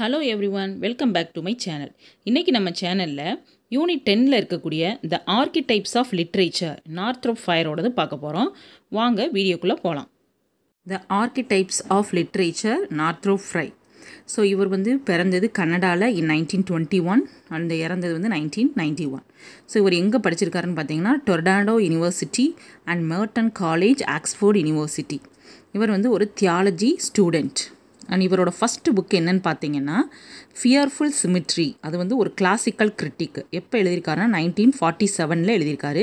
hello every one welcome back to my channel இன்றைக்கி நம்ம சேனலில் யூனிட் டென்னில் இருக்கக்கூடிய the archetypes of literature Northrop ஃபயரோடது பார்க்க போகிறோம் வாங்க வீடியோக்குள்ளே போகலாம் the archetypes of literature Northrop Frye so இவர் வந்து பிறந்தது கனடாவில் in nineteen twenty one and இறந்தது வந்து நைன்டீன் நைன்டி ஒன் ஸோ இவர் எங்கே படிச்சிருக்காருன்னு பார்த்தீங்கன்னா Toronto university and Merton college Oxford university இவர் வந்து ஒரு தியாலஜி ஸ்டூடெண்ட் அண்ட் இவரோட ஃபஸ்ட்டு புக் என்னன்னு பார்த்தீங்கன்னா ஃபியர்ஃபுல் சிமிட்ரி அது வந்து ஒரு கிளாசிக்கல் கிரிட்டிக் எப்போ எழுதியிருக்காருன்னா நைன்டீன் ஃபார்ட்டி செவனில் எழுதியிருக்காரு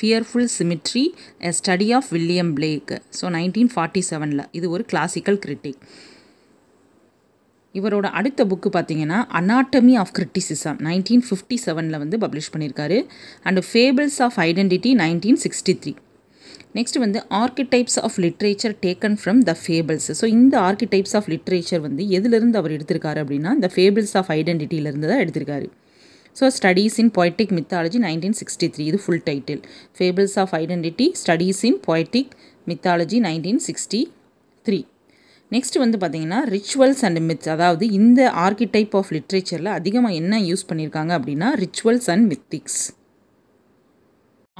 fearful symmetry a study of William Blake so nineteen forty செவனில் இது ஒரு கிளாசிக்கல் கிரிட்டிக் இவரோட அடுத்த புக்கு பார்த்தீங்கன்னா anatomy of criticism nineteen fifty செவனில் வந்து பப்ளிஷ் பண்ணியிருக்காரு and fables of identity nineteen sixty three next வந்து archetypes of literature taken from the fables so இந்த ஆர்கிடைப்ஸ் ஆஃப் லிட்ரேச்சர் வந்து எதுலேருந்து அவர் எடுத்திருக்காரு அப்படின்னா இந்த ஃபேபிள்ஸ் ஆஃப் ஐடென்டிட்டியிலேருந்து தான் எடுத்திருக்காரு so studies in poetic mythology nineteen sixty three இது full title fables of identity studies in poetic mythology nineteen sixty three next வந்து பார்த்திங்கன்னா ரிச்சுவல்ஸ் அண்ட் மித்ஸ் அதாவது இந்த ஆர்கிடைப் ஆஃப் லிட்ரேச்சரில் அதிகமாக என்ன யூஸ் பண்ணியிருக்காங்க அப்படின்னா ரிச்சுவல்ஸ் அண்ட் மித்திக்ஸ்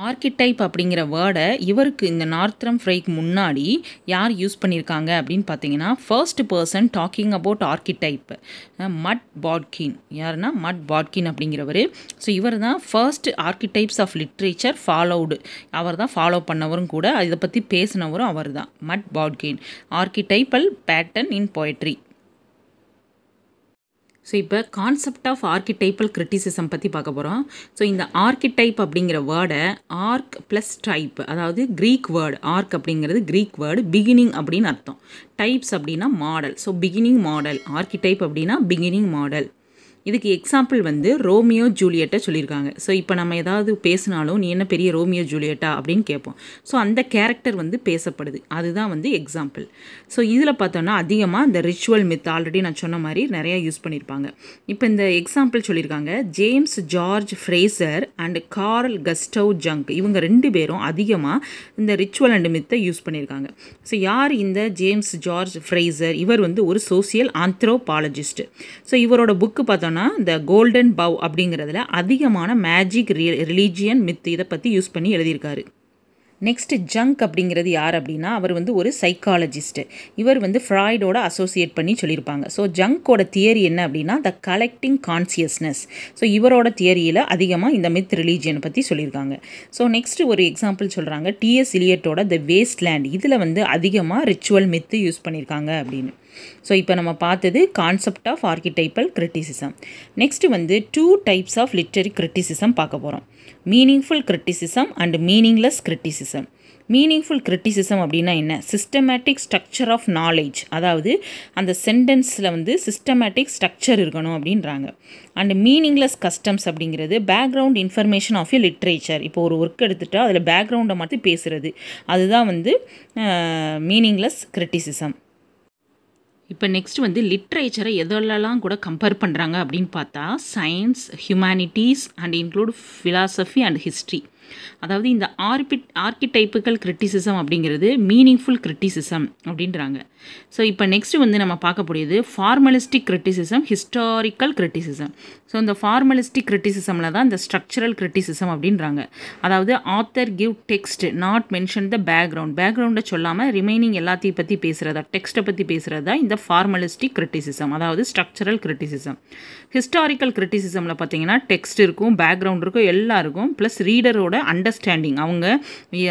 ஆர்கிடைப் அப்படிங்கிற வேர்டை இவருக்கு இந்த நார்த்ரம் ஃப்ரைக்கு முன்னாடி யார் யூஸ் பண்ணியிருக்காங்க அப்படின்னு பார்த்தீங்கன்னா first person talking about archetype Maud Bodkin யாருன்னா மட் பாட்கின் அப்படிங்கிறவர் ஸோ இவர் தான் first archetypes of literature followed அவர் தான் ஃபாலோ பண்ணவரும் கூட இதை பற்றி பேசினவரும் அவர் தான் Maud Bodkin archetypal pattern in poetry so இப்போ கான்செப்ட் ஆஃப் ஆர்கிடைப்பல் கிரிட்டிசிசம் பற்றி பார்க்க போகிறோம் ஸோ இந்த ஆர்கிடைப் அப்படிங்கிற வேர்டை ஆர்க் ப்ளஸ் டைப் அதாவது க்ரீக் வேர்டு ஆர்க் அப்படிங்கிறது க்ரீக் வேர்டு பிகினிங் அப்படின்னு அர்த்தம் டைப்ஸ் அப்படின்னா model so beginning model archetype அப்படின்னா பிகினிங் மாடல் இதுக்கு எக்ஸாம்பிள் வந்து ரோமியோ ஜூலியட்டை சொல்லியிருக்காங்க ஸோ இப்போ நம்ம ஏதாவது பேசினாலும் நீ என்ன பெரிய ரோமியோ ஜூலியட்டா அப்படின்னு கேட்போம் ஸோ அந்த கேரக்டர் வந்து பேசப்படுது அதுதான் வந்து எக்ஸாம்பிள் ஸோ இதில் பார்த்தோன்னா அதிகமாக இந்த ரிச்சுவல் மித் ஆல்ரெடி நான் சொன்ன மாதிரி நிறையா யூஸ் பண்ணியிருப்பாங்க இப்போ இந்த எக்ஸாம்பிள் சொல்லியிருக்காங்க James George Frazer and Carl Gustav Jung இவங்க ரெண்டு பேரும் அதிகமாக இந்த ரிச்சுவல் அண்ட் மித்தை யூஸ் பண்ணியிருக்காங்க ஸோ யார் இந்த ஜேம்ஸ் ஜார்ஜ் ஃப்ரேசர் இவர் வந்து ஒரு சோசியல் ஆந்த்ரோபாலஜிஸ்ட் ஸோ இவரோட புக்கு பார்த்தோன்னா பார்த்தோன்னா இந்த கோல்டன் பவ் அப்படிங்கிறதுல அதிகமான மேஜிக் ரி ரிலீஜியன் மித் இதை பற்றி யூஸ் பண்ணி எழுதியிருக்காரு நெக்ஸ்ட் ஜங்க் அப்படிங்கிறது யார் அப்படின்னா அவர் வந்து ஒரு சைக்காலஜிஸ்ட்டு இவர் வந்து ஃப்ராய்டோட அசோசியேட் பண்ணி சொல்லியிருப்பாங்க ஸோ ஜங்கோட தியரி என்ன அப்படின்னா த கலெக்டிங் கான்சியஸ்னஸ் ஸோ இவரோட தியரியில் அதிகமாக இந்த மித் ரிலீஜியனை பற்றி சொல்லியிருக்காங்க ஸோ நெக்ஸ்ட் ஒரு எக்ஸாம்பிள் சொல்கிறாங்க டிஎஸ் இலியட்டோட த வேஸ்ட் லேண்ட் இதில் வந்து அதிகமாக ரிச்சுவல் மித்து யூஸ் பண்ணியிருக்காங்க அப்படின்னு ஸோ இப்போ நம்ம பார்த்தது concept of archetypal criticism next வந்து two types of literary criticism பார்க்க போகிறோம் meaningful criticism and meaningless criticism meaningful criticism அப்படின்னா என்ன சிஸ்டமேட்டிக் ஸ்ட்ரக்சர் ஆஃப் நாலேஜ் அதாவது அந்த சென்டென்ஸில் வந்து சிஸ்டமேட்டிக் ஸ்ட்ரக்சர் இருக்கணும் அப்படின்றாங்க அண்ட் மீனிங்லெஸ் கஸ்டம்ஸ் அப்படிங்கிறது background information of a literature இப்போ ஒரு ஒர்க் எடுத்துகிட்டா அதில் பேக்ரவுண்டை மாற்றி பேசுகிறது அதுதான் வந்து மீனிங்லெஸ் கிரிட்டிசிசம் இப்போ நெக்ஸ்ட் வந்து லிட்ரேச்சரை எதெல்லாம் கூட கம்பேர் பண்ணுறாங்க அப்படின்னு பார்த்தா science humanities and include philosophy and history அதாவது இந்த ஆர்பிட் ஆர்கிடைப்புகள் கிரிட்டிசிசம் அப்படிங்கிறது மீனிங்ஃபுல் கிரிட்டிசிசம் அப்படின்றாங்க ஸோ இப்போ நெக்ஸ்ட் வந்து நம்ம பார்க்கக்கூடியது formalistic criticism historical criticism so இந்த ஃபார்மலிஸ்டிக் கிரிட்டிசிசமில் தான் இந்த ஸ்ட்ரக்சரல் கிரிட்டிசிசம் அப்படின்றாங்க அதாவது author give text not mention the background பேக்ரவுண்டை சொல்லாமல் ரிமைனிங் எல்லாத்தையும் பற்றி பேசுகிறதா டெக்ஸ்ட்டை பற்றி பேசுகிறதா இந்த ஃபார்மலிஸ்டிக் கிரிட்டிசிசம் அதாவது ஸ்ட்ரக்சரல் கிரிட்டிசிசம் ஹிஸ்டாரிக்கல் கிரிட்டிசிசமில் பார்த்தீங்கன்னா டெக்ஸ்ட் இருக்கும் பேக்ரவுண்ட் இருக்கும் எல்லாருக்கும் ப்ளஸ் ரீடரோட பிள்ளைங்களோட அண்டர்ஸ்டாண்டிங் அவங்க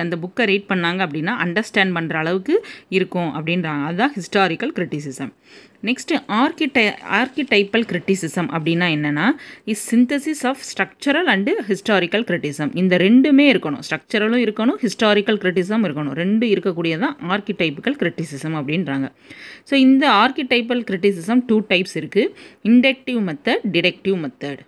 அந்த புக்கை ரீட் பண்ணாங்க அப்படின்னா அண்டர்ஸ்டாண்ட் பண்ணுற அளவுக்கு இருக்கும் அப்படின்றாங்க அதுதான் ஹிஸ்டாரிக்கல் கிரிட்டிசிசம் நெக்ஸ்ட்டு ஆர்கிட்ட ஆர்கிடைப்பல் கிரிட்டிசிசம் அப்படின்னா என்னென்னா is synthesis of structural and historical criticism இந்த ரெண்டுமே இருக்கணும் ஸ்ட்ரக்சரலும் இருக்கணும் ஹிஸ்டாரிக்கல் கிரிட்டிசம் இருக்கணும் ரெண்டு இருக்கக்கூடியதான் ஆர்கிடைப்புகள் கிரிட்டிசிசம் அப்படின்றாங்க ஸோ இந்த ஆர்கிடைப்பல் கிரிட்டிசிசம் டூ டைப்ஸ் இருக்குது inductive method detective method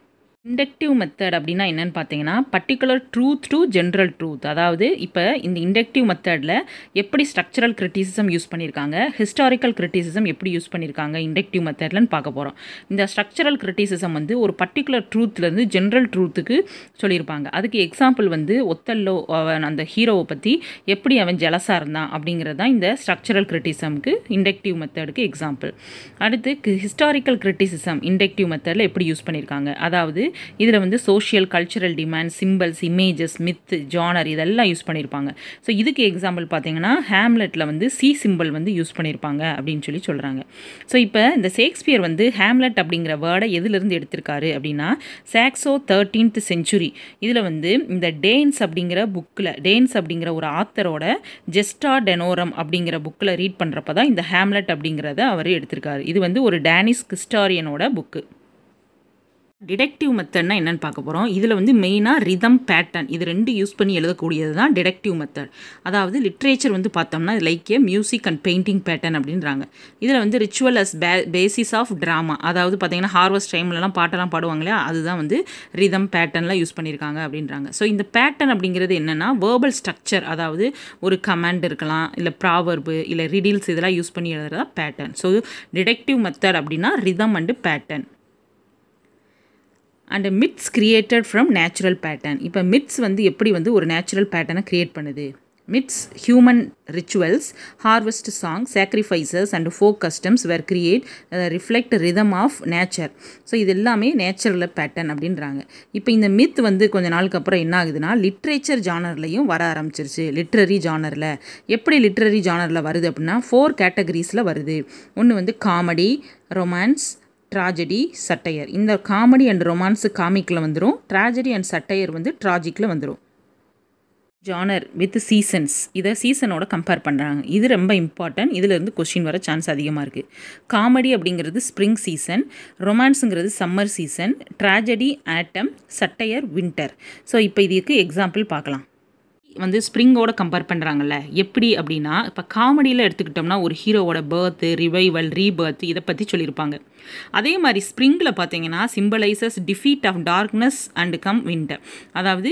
inductive method அப்படின்னா என்னென்னு பார்த்தீங்கன்னா particular truth to general truth அதாவது இப்போ இந்த இண்டக்டிவ் மெத்தடில் எப்படி ஸ்ட்ரக்சரல் கிரிட்டிசிசம் யூஸ் பண்ணியிருக்காங்க ஹிஸ்டாரிக்கல் கிரிட்டிசிசம் எப்படி யூஸ் பண்ணியிருக்காங்க இண்டக்டிவ் மெத்தட்லன்னு பார்க்க போகிறோம் இந்த ஸ்ட்ரக்சரல் கிரிட்டிசிசம் வந்து ஒரு பர்டிகுலர் ட்ரூத்லேருந்து ஜென்ரல் ட்ரூத்துக்கு சொல்லியிருப்பாங்க அதுக்கு எக்ஸாம்பிள் வந்து ஒத்தல்லோ அந்த ஹீரோவை பற்றி எப்படி அவன் ஜெலஸாக இருந்தான் அப்படிங்கிறது தான் இந்த ஸ்ட்ரக்சரல் கிரிட்டிசம்க்கு இண்டக்டிவ் மெத்தடுக்கு எக்ஸாம்பிள் அடுத்து ஹிஸ்டாரிக்கல் கிரிட்டிசிசம் இண்டக்டிவ் மெத்தடில் எப்படி யூஸ் பண்ணியிருக்காங்க அதாவது இதில் வந்து social cultural demand symbols images myth genre இதெல்லாம் யூஸ் பண்ணியிருப்பாங்க ஸோ இதுக்கு எக்ஸாம்பிள் பார்த்தீங்கன்னா ஹேம்லெட்டில் வந்து சி சிம்பிள் வந்து யூஸ் பண்ணியிருப்பாங்க அப்படின்னு சொல்லி சொல்கிறாங்க ஸோ இப்போ இந்த ஷேக்ஸ்பியர் வந்து ஹேம்லெட் அப்படிங்கிற வேர்டை எதுலேருந்து எடுத்திருக்காரு அப்படின்னா சாக்ஸோ தேர்ட்டீன்த் செஞ்சுரி இதில் வந்து இந்த டேன்ஸ் அப்படிங்கிற புக்கில் டேன்ஸ் அப்படிங்கிற ஒரு ஆத்தரோட ஜெஸ்டா டெனோரம் அப்படிங்கிற புக்கில் ரீட் பண்ணுறப்ப தான் இந்த ஹேம்லெட் அப்படிங்கிறத அவர் எடுத்திருக்காரு இது வந்து ஒரு டேனிஸ் கிறிஸ்டாரியனோட புக்கு டிடெக்டிவ் மெத்தட்னா என்னென்னு பார்க்க போகிறோம் இதில் வந்து மெயினாக ரிதம் பேட்டர்ன் இது ரெண்டு யூஸ் பண்ணி எழுதக்கூடியது தான் டிடெக்டிவ் மெத்தட் அதாவது லிட்ரேச்சர் வந்து பார்த்தோம்னா like a music and painting pattern அப்படின்றாங்க இதில் வந்து ரிச்சுவல் அஸ் பே பேசிஸ் ஆஃப் ட்ராமா அதாவது பார்த்திங்கன்னா ஹார்வஸ்ட் டைம்லலாம் பாட்டெல்லாம் பாடுவாங்க இல்லையா அதுதான் வந்து ரிதம் பேட்டர்னெலாம் யூஸ் பண்ணியிருக்காங்க அப்படின்றாங்க ஸோ இந்த பேட்டர்ன் அப்படிங்கிறது என்னென்னா வேர்பல் ஸ்ட்ரக்சர் அதாவது ஒரு கமாண்ட் இருக்கலாம் இல்லை ப்ராவர்பு இல்லை ரிடில்ஸ் இதெல்லாம் யூஸ் பண்ணி எழுதுறதா பேட்டர்ன் ஸோ டிடெக்டிவ் மெத்தட் அப்படின்னா rhythm and pattern and myths created from natural pattern இப்போ மிட்ஸ் வந்து எப்படி வந்து ஒரு நேச்சுரல் பேட்டர்னை க்ரியேட் பண்ணுது myths human rituals harvest song sacrifices and folk customs where create reflect rhythm of nature so இது எல்லாமே நேச்சுரல் பேட்டர்ன் அப்படின்றாங்க இப்போ இந்த மித் வந்து கொஞ்ச நாளுக்கு அப்புறம் என்ன ஆகுதுன்னா லிட்ரேச்சர் ஜானர்லையும் வர ஆரம்பிச்சிருச்சு லிட்ரரி ஜானரில் எப்படி லிட்ரரி ஜானரில் வருது அப்படின்னா ஃபோர் கேட்டகரிஸில் வருது ஒன்று வந்து காமெடி ரொமான்ஸ் ட்ராஜடி சட்டையர் இந்த காமெடி அண்ட் ரொமான்ஸு காமிக்கில் வந்துடும் ட்ராஜடி அண்ட் சட்டையர் வந்து ட்ராஜிக்கில் வந்துடும் ஜானர் வித் சீசன்ஸ் இதை சீசனோட கம்பேர் பண்ணுறாங்க இது ரொம்ப இம்பார்ட்டன்ட் இதிலிருந்து கொஷின் வர சான்ஸ் அதிகமாக இருக்குது காமெடி அப்படிங்கிறது ஸ்ப்ரிங் சீசன் ரொமான்ஸுங்கிறது summer season tragedy autumn satire winter so இப்போ இதுக்கு எக்ஸாம்பிள் பார்க்கலாம் வந்து ஸ்ப்ரிங்கோட கம்பேர் பண்ணுறாங்கல்ல எப்படி அப்படின்னா இப்போ காமெடியில் எடுத்துக்கிட்டோம்னா ஒரு ஹீரோவோட பர்த்து ரிவைவல் ரீபர்த் இதை பற்றி சொல்லியிருப்பாங்க அதே மாதிரி ஸ்ப்ரிங்கில் பார்த்தீங்கன்னா symbolises defeat of darkness and come winter அதாவது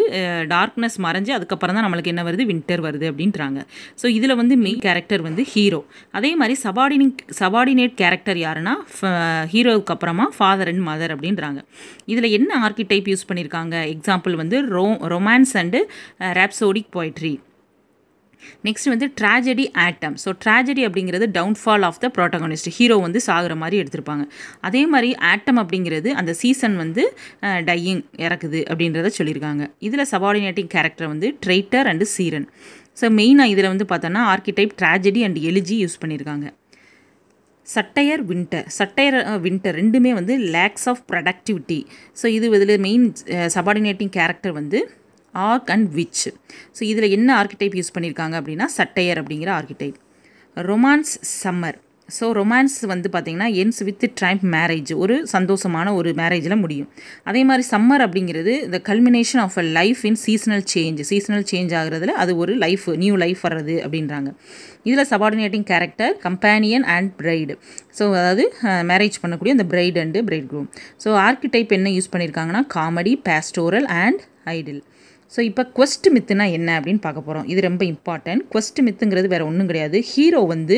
டார்க்னஸ் மறைஞ்சு அதுக்கப்புறம் தான் நம்மளுக்கு என்ன வருது வின்டர் வருது அப்படின்றாங்க ஸோ இதில் வந்து மெயின் கேரக்டர் வந்து ஹீரோ அதே மாதிரி சபார்டினி சபார்டினேட் கேரக்டர் யாருன்னா ஹீரோவுக்கு அப்புறமா ஃபாதர் அண்ட் மதர் அப்படின்றாங்க இதில் என்ன ஆர்கிடைப் யூஸ் பண்ணியிருக்காங்க எக்ஸாம்பிள் வந்து ரோ romance and rhapsody romantic poetry next வந்து ட்ராஜடி ஆட்டம் ஸோ ட்ராஜடி அப்படிங்கிறது downfall of the protagonist hero வந்து சாகிற மாதிரி எடுத்திருப்பாங்க அதே மாதிரி ஆட்டம் அப்படிங்கிறது அந்த சீசன் வந்து டையிங் இறக்குது அப்படின்றத சொல்லியிருக்காங்க இதில் சபார்டினேட்டிங் கேரக்டர் வந்து ட்ரெய்டர் அண்டு சீரன் ஸோ மெயினாக இதில் வந்து பார்த்தோன்னா archetype tragedy and elegy use பண்ணியிருக்காங்க சட்டையர் வின்டர் சட்டையர் வின்டர் ரெண்டுமே வந்து லேக்ஸ் ஆஃப் ப்ரொடக்டிவிட்டி ஸோ இது இதில் மெயின் சபார்டினேட்டிங் கேரக்டர் வந்து ஆர்க் அண்ட் விச் ஸோ இதில் என்ன ஆர்கிடைப் யூஸ் பண்ணியிருக்காங்க அப்படின்னா சட்டையர் அப்படிங்கிற archetype romance summer so romance வந்து பார்த்திங்கன்னா என்ஸ் வித் ட்ரைம்ப் மேரேஜ் ஒரு சந்தோஷமான ஒரு மேரேஜில் முடியும் அதே மாதிரி சம்மர் அப்படிங்கிறது the culmination of a life in seasonal change seasonal change ஆகிறதுல அது ஒரு லைஃப் நியூ லைஃப் வர்றது அப்படின்றாங்க இதில் subordinating character companion and bride so அதாவது மேரேஜ் பண்ணக்கூடிய அந்த bride and bridegroom so archetype என்ன யூஸ் பண்ணியிருக்காங்கன்னா comedy pastoral and idyll so இப்போ கொஸ்ட் மித்துனா என்ன அப்படின்னு பார்க்க போகிறோம் இது ரொம்ப இம்பார்ட்டன்ட் கொஸ்ட் மித்துங்கிறது வேறு ஒன்றும் கிடையாது ஹீரோ வந்து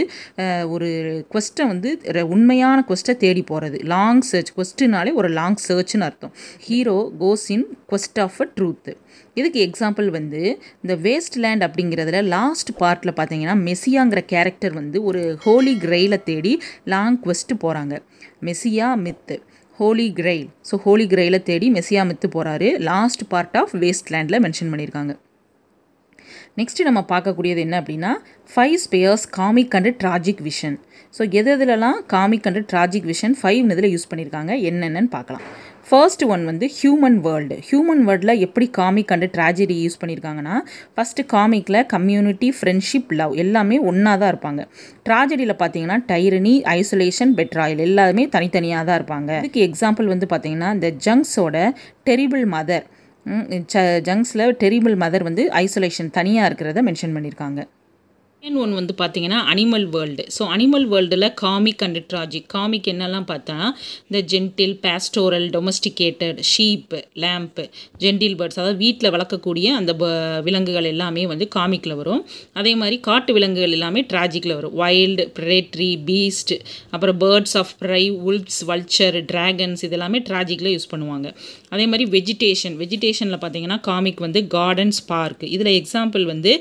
ஒரு கொஸ்ட்டை வந்து உண்மையான கொஸ்ட்டை தேடி போகிறது லாங் சர்ச் கொஸ்ட்டுனாலே ஒரு லாங் சர்ச்னு அர்த்தம் hero goes in quest of a truth இதுக்கு எக்ஸாம்பிள் வந்து இந்த வேஸ்ட் லேண்ட் அப்படிங்கிறதுல லாஸ்ட் பார்ட்டில் பார்த்தீங்கன்னா மெஸ்ஸியாங்கிற கேரக்டர் வந்து ஒரு ஹோலி கிரெயில தேடி லாங் கொஸ்ட்டு போகிறாங்க messiah myth holy grail so holy கிரெயிலை தேடி மெஸ்ஸியா மித்து போகிறாரு லாஸ்ட் பார்ட் ஆஃப் வேஸ்ட் லேண்டில் மென்ஷன் பண்ணியிருக்காங்க நெக்ஸ்ட்டு நம்ம பார்க்கக்கூடியது என்ன அப்படின்னா five spheres comic and tragic vision so எது எதுலலாம் காமிக் அண்டு ட்ராஜிக் விஷன் ஃபைவ்னு இதில் யூஸ் பண்ணியிருக்காங்க என்னென்னு பார்க்கலாம் ஃபர்ஸ்ட் ஒன் வந்து ஹியூமன் வேர்ல்டு ஹியூமன் வேர்ல்டில் எப்படி காமிக் அண்டு ட்ராஜடி யூஸ் பண்ணியிருக்காங்கன்னா ஃபஸ்ட்டு காமிக்கில் கம்யூனிட்டி ஃப்ரெண்ட்ஷிப் லவ் எல்லாமே ஒன்றா தான் இருப்பாங்க ட்ராஜடியில் பார்த்தீங்கன்னா டைரனி ஐசோலேஷன் பெட்ராயில் எல்லாருமே தனித்தனியாக தான் இருப்பாங்க இதுக்கு எக்ஸாம்பிள் வந்து பார்த்தீங்கன்னா இந்த ஜங்ஸோட டெரிபிள் மதர் ஜங்ஸில் டெரிபிள் மதர் வந்து ஐசோலேஷன் தனியாக இருக்கிறத மென்ஷன் பண்ணியிருக்காங்க செகண்ட் ஒன் வந்து பார்த்திங்கன்னா அனிமல் வேர்ல்டு ஸோ அனிமல் வேர்ல்டில் காமிக் அண்ட் ட்ராஜிக் காமிக் என்னெல்லாம் பார்த்தா இந்த gentle pastoral domesticated sheep lamb gentle birds அதாவது வீட்டில் வளர்க்கக்கூடிய அந்த விலங்குகள் எல்லாமே வந்து காமிக்கில் வரும் அதே மாதிரி காட்டு விலங்குகள் எல்லாமே ட்ராஜிக்கில் வரும் வைல்டு ப்ரேட்ரி பீஸ்ட் அப்புறம் birds of prey wolves vulture dragons இதெல்லாமே ட்ராஜிக்கில் யூஸ் பண்ணுவாங்க அதே மாதிரி வெஜிடேஷன் வெஜிடேஷனில் பார்த்தீங்கன்னா காமிக் வந்து கார்டன்ஸ் பார்க் இதில் எக்ஸாம்பிள் வந்து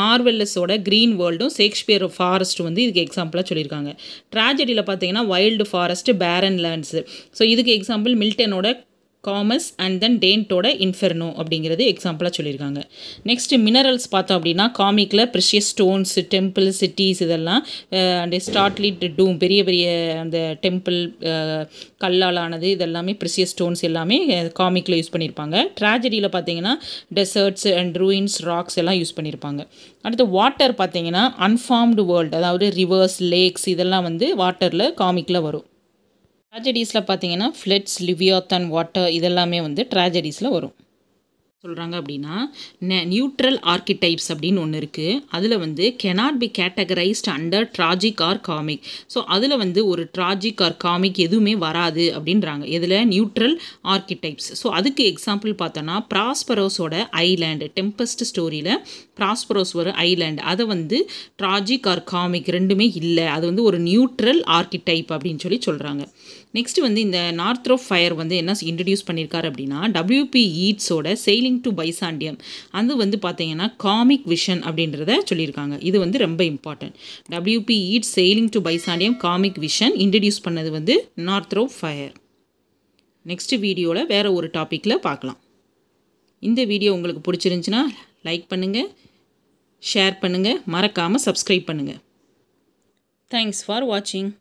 மார்வெல்லஸோட க்ரீன் வேர்ல்டும் ஷேக்ஸ்பியர் ஃபாரஸ்ட் வந்து இதுக்கு எக்ஸாம்பிளாக சொல்லியிருக்காங்க ட்ராஜடியில் பார்த்தீங்கன்னா wild forest barren lands so இதுக்கு எக்ஸாம்பிள் மில்டனோட காமஸ் அண்ட் தென் டேண்ட்டோட இன்ஃபெர்னோ அப்படிங்கிறது எக்ஸாம்பிளாக சொல்லியிருக்காங்க நெக்ஸ்ட்டு மினரல்ஸ் பார்த்தோம் அப்படின்னா காமிக்கில் ப்ரிஷியஸ் ஸ்டோன்ஸ் டெம்பிள் சிட்டிஸ் இதெல்லாம் அண்ட் ஸ்டார்ட்லி டூம் பெரிய பெரிய அந்த டெம்பிள் கல்லால் ஆனது இதெல்லாமே ப்ரிஷியஸ் ஸ்டோன்ஸ் எல்லாமே காமிக்கில் யூஸ் பண்ணியிருப்பாங்க ட்ராஜடியில் பார்த்தீங்கன்னா டெசர்ட்ஸ் அண்ட் ரூயின்ஸ் ராக்ஸ் எல்லாம் யூஸ் பண்ணியிருப்பாங்க அடுத்து வாட்டர் பார்த்தீங்கன்னா அன்ஃபார்ம்டு வேர்ல்டு அதாவது ரிவர்ஸ் லேக்ஸ் இதெல்லாம் வந்து வாட்டரில் காமிக்கில் வரும் ட்ராஜடிஸில் பார்த்தீங்கன்னா ஃப்ளட்ஸ் லிவியாத்தன் வாட்டர் இதெல்லாமே வந்து ட்ராஜடிஸில் வரும் சொல்கிறாங்க அப்படின்னா நெ நியூட்ரல் ஆர்கிடைப்ஸ் அப்படின்னு ஒன்று இருக்குது அதில் வந்து cannot be categorised under tragic or comic so அதில் வந்து ஒரு ட்ராஜிக் ஆர் காமிக் எதுவுமே வராது அப்படின்றாங்க இதில் நியூட்ரல் ஆர்கிடைப்ஸ் ஸோ அதுக்கு எக்ஸாம்பிள் பார்த்தோன்னா ப்ராஸ்பரோஸோட ஐலேண்டு டெம்பஸ்ட் ஸ்டோரியில் ப்ராஸ்பரோஸ் ஒரு ஐலேண்ட் அதை வந்து ட்ராஜிக் ஆர் காமிக் ரெண்டுமே இல்லை அது வந்து ஒரு நியூட்ரல் ஆர்கிடைப் அப்படின்னு சொல்லி சொல்கிறாங்க நெக்ஸ்ட் வந்து இந்த நார்த்ரோ ஃபயர் வந்து என்ன இன்ட்ரடியூஸ் பண்ணியிருக்காரு அப்படின்னா டபிள்யூபி ஈட்ஸோட சேலிங் டு பைசாண்டியம் அது வந்து பார்த்தீங்கன்னா காமிக் விஷன் அப்படின்றத சொல்லியிருக்காங்க இது வந்து ரொம்ப important W B Yeats sailing to Byzantium comic vision introduce பண்ணது வந்து நார்த்ரோ ஃபயர் நெக்ஸ்ட் வீடியோவில் வேறு ஒரு டாப்பிக்கில் பார்க்கலாம் இந்த வீடியோ உங்களுக்கு பிடிச்சிருந்துச்சுன்னா லைக் பண்ணுங்கள் ஷேர் பண்ணுங்கள் மறக்காமல் சப்ஸ்கிரைப் பண்ணுங்கள் தேங்க்ஸ் ஃபார் வாட்சிங்